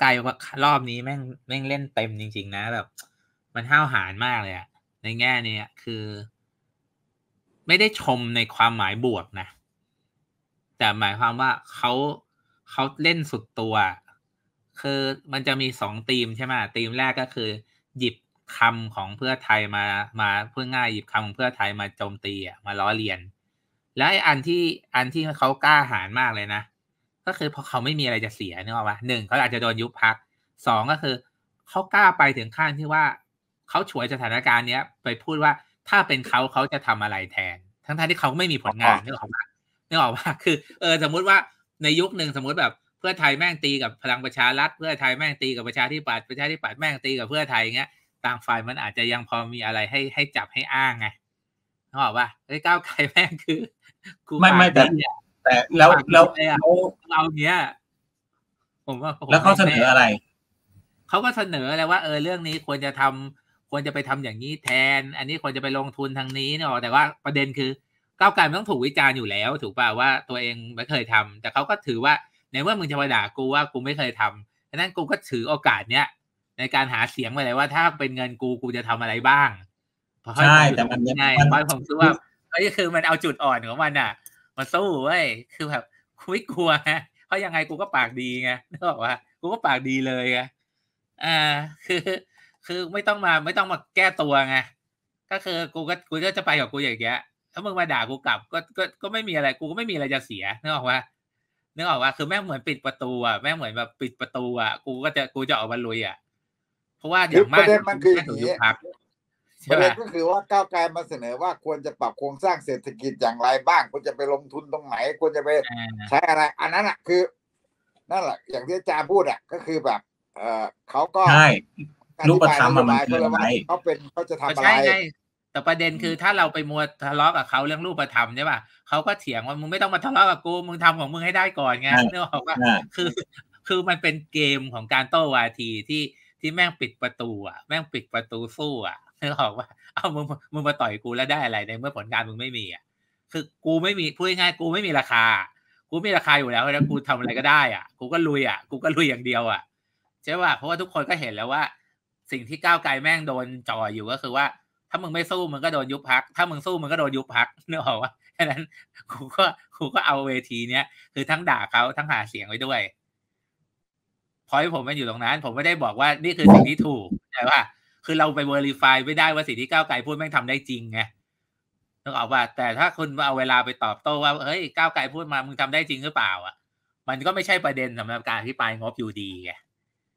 ไกลว่ารอบนี้แม่งแม่งเล่นเต็มจริงๆนะแบบ มันห้าวหาญมากเลยอะในแง่นี้คือ ไม่ได้ชมในความหมายบวกนะแต่หมายความว่าเขาเขาเล่นสุดตัว คือมันจะมีสองทีมใช่ไหมทีมแรกก็คือ หยิบคำของเพื่อไทยมามาเพื่อง่ายหยิบคำของเพื่อไทยมาโจมตีอะมาล้อเลียน แล้วไอ้อันที่อันที่เขากล้าหาญมากเลยนะก็คือพอเขาไม่มีอะไรจะเสียนึกออกปะหนึ่งเขาอาจจะโดนยุบพักสองก็คือเขากล้าไปถึงขั้นที่ว่าเขาฉวยสถานการณ์เนี้ย ไปพูดว่าถ้าเป็นเขาเขาจะทำอะไรแทน ทั้งทนที่เขาไม่มีผลงานนึกออกปะนึกออกปะคือเออสมมุติว่าในยุคหนึ่งสมมุติแบบ เพื่อไทยแม่งตีกับพลังประชารัฐเพื่อไทยแม่งตีกับประชาธิปัตย์ประชาธิปัตย์แม่งตีกับเพื่อไทยเงี้ย ต่างฝ่ายมันอาจจะยังพอมีอะไรให้ให้จับให้อ้างไงนึกออกปะไอ้ก้าวไกลแม่งคือไม่ไม่แต่แต่แล้วแล้วเขาเราเนี้ยผมว่าแล้วเขาเสนออะไร เขาก็เสนออะไรว่าเออเรื่องนี้ควรจะทำ ควรจะไปทำอย่างนี้แทน อันนี้ควรจะไปลงทุนทางนี้เนาะแต่ว่าประเด็นคือ ก้าวไกลมันต้องถูกวิจารณ์อยู่แล้ว ถูกป่าว่าตัวเองไม่เคยทำ แต่เขาก็ถือว่าในเมื่อมึงจะมาด่ากูว่ากูไม่เคยทำดังนั้นกูก็ถือโอกาสเนี้ยในการหาเสียงไปเลยว่าถ้าเป็นเงินกูกูจะทำอะไรบ้างใช่แต่มันยังไงเพราะผมคิดว่าไอ้คือมันเอาจุดอ่อนของมันอ่ะมาสู้เว้ยคือแบบกูไม่กลัวฮะ เพราะยังไงกูก็ปากดีไงนึกออกว่ากูก็ปากดีเลยไง อ่าคือ คือไม่ต้องมาไม่ต้องมาแก้ตัวไง ก็คือกูก็กูก็จะไปกับกูอย่างเงี้ยถ้ามึงมาด่ากูกลับก็ ก็ ก็ไม่มีอะไรกูก็ไม่มีอะไรจะเสียนึกออกว่านึกออกว่าคือแม่เหมือนปิดประตูอ่ะ แม่เหมือนแบบปิดประตูอ่ะ กูก็จะกูจะออกมาลุยอ่ะ เพราะว่าอย่างมากมันคือถึงยุบพักประเด็นก็คือว่าก้าวไกลมาเสนอว่าควรจะปรับโครงสร้างเศรษฐกิจอย่างไรบ้างควรจะไปลงทุนตรงไหนควรจะไปใช้อะไร อันนั้นอ่ะคือนั่นแหละ อย่างที่อาจารย์พูดอ่ะก็คือแบบ เออเขาก็ใช่รูปธรรมมันคืออะไรเขาเป็นเขาจะทำอะไรแต่ประเด็นคือถ้าเราไปมัวทะเลาะกับเขาเรื่องรูปธรรมใช่ป่ะเขาก็เถียงว่ามึงไม่ต้องมาทะเลาะกับกูมึงทำของมึงให้ได้ก่อนไงเนื่องจากว่าคือ คือมันเป็นเกมของการโต้วาทีที่ที่แม่งปิดประตูอ่ะแม่งปิดประตูสู้อ่ะนึกออกว่า เอามึงมึงมาต่อยกูแล้วได้อะไรในเมื่อผลงานมึงไม่มีอ่ะ คือกูไม่มี พูดง่าย กูไม่มีราคา กูมีราคาอยู่แล้ว แล้วกูทำอะไรก็ได้อ่ะ กูก็ลุยอ่ะ กูก็ลุยอย่างเดียวอ่ะใช่ป่ะเพราะว่าทุกคนก็เห็นแล้วว่า สิ่งที่ก้าวไกลแม่งโดนจ่ออยู่ก็คือว่าถ้ามึงไม่สู้มึงก็โดนยุบพัก ถ้ามึงสู้มึงก็โดนยุบพักนึกออกว่าฉะนั้นกูก็กูก็เอาเวทีเนี้ยคือทั้งด่าเขาทั้งหาเสียงไว้ด้วย พอยผมมันอยู่ตรงนั้น ผมไม่ได้บอกว่านี่คือสิ่งที่ถูกใช่ป่ะคือ เราไปเวอร์ลไฟไม่ได้ ว่า สิ่งที่ก้าวไกลพูด แม่งทำได้จริงไงต้องออกว่า แต่ถ้าคุณเอา เวลาไปตอบโต้ว่าเฮ้ยก้าวไกลพูดมา มึงทำได้จริง หรือ เปล่าอ่ะมันก็ไม่ใช่ประเด็นสำหรับการอีิปายงบอยู่ดีไง